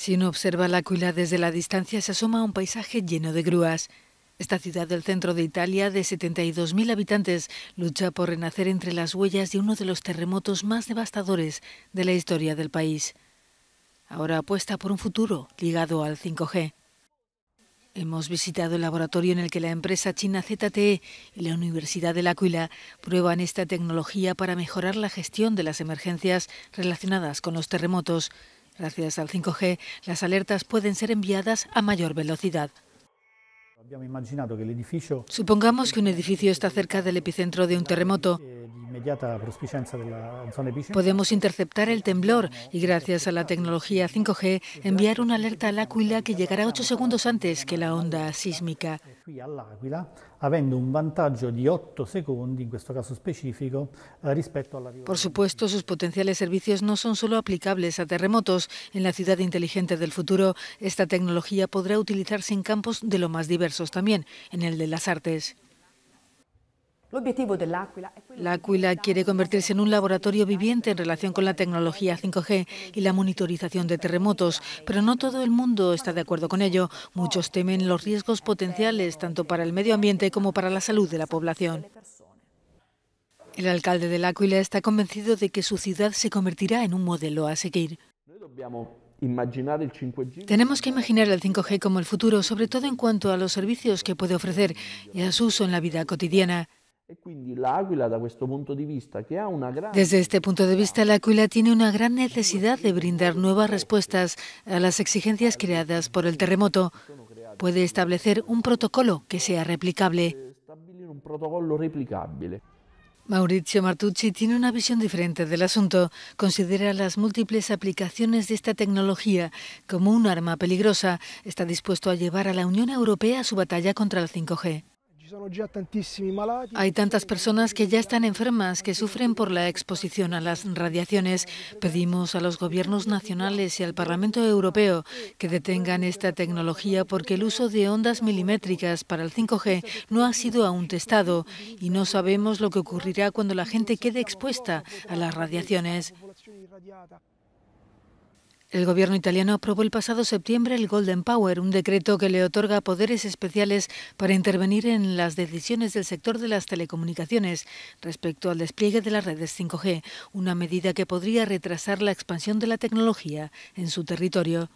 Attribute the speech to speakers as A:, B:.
A: Si uno observa la L'Aquila desde la distancia, se asoma a un paisaje lleno de grúas. Esta ciudad del centro de Italia, de 72.000 habitantes, lucha por renacer entre las huellas de uno de los terremotos más devastadores de la historia del país. Ahora apuesta por un futuro ligado al 5G. Hemos visitado el laboratorio en el que la empresa china ZTE y la Universidad de L'Aquila prueban esta tecnología para mejorar la gestión de las emergencias relacionadas con los terremotos. Gracias al 5G, las alertas pueden ser enviadas a mayor velocidad. Supongamos que un edificio está cerca del epicentro de un terremoto. Podemos interceptar el temblor y gracias a la tecnología 5G enviar una alerta al L'Aquila que llegará 8 segundos antes que la onda sísmica. un
B: 8 caso eh, Por
A: supuesto, sus potenciales servicios no son solo aplicables a terremotos. En la ciudad inteligente del futuro, esta tecnología podrá utilizarse en campos de lo más diversos también, en el de las artes. La Aquila quiere convertirse en un laboratorio viviente en relación con la tecnología 5G e y la monitorización de terremotos, pero no todo el mundo está de acuerdo con ello. Muchos temen los riesgos potenciales tanto para el medio ambiente como para la salud de la población. El alcalde de La está convencido de que su ciudad se convertirá en un modelo a seguir. Tenemos que imaginar el 5G como el futuro, sobre todo en cuanto a los servicios que puede ofrecer y a su uso en la vida cotidiana.
B: E Desde este
A: punto de vista, la Águila tiene una gran necesidad de brindar nuevas respuestas a las exigencias creadas por el terremoto. Puede establecer un protocolo que sea replicable. Mauricio Martucci tiene una visión diferente del asunto. Considera las múltiples aplicaciones de esta tecnología como un arma peligrosa. Está dispuesto a llevar a la Unión Europea a su batalla contra el 5G. Hay tantas personas que ya están enfermas, que sufren por la exposición a las radiaciones. Pedimos a los gobiernos nacionales y al Parlamento Europeo que detengan esta tecnología porque el uso de ondas milimétricas para el 5G no ha sido aún testado y no sabemos lo que ocurrirá cuando la gente quede expuesta a las radiaciones. El gobierno italiano aprobó el pasado septiembre el Golden Power, un decreto que le otorga poderes especiales para intervenir en las decisiones del sector de las telecomunicaciones respecto al despliegue de las redes 5G, una medida que podría retrasar la expansión de la tecnología en su territorio.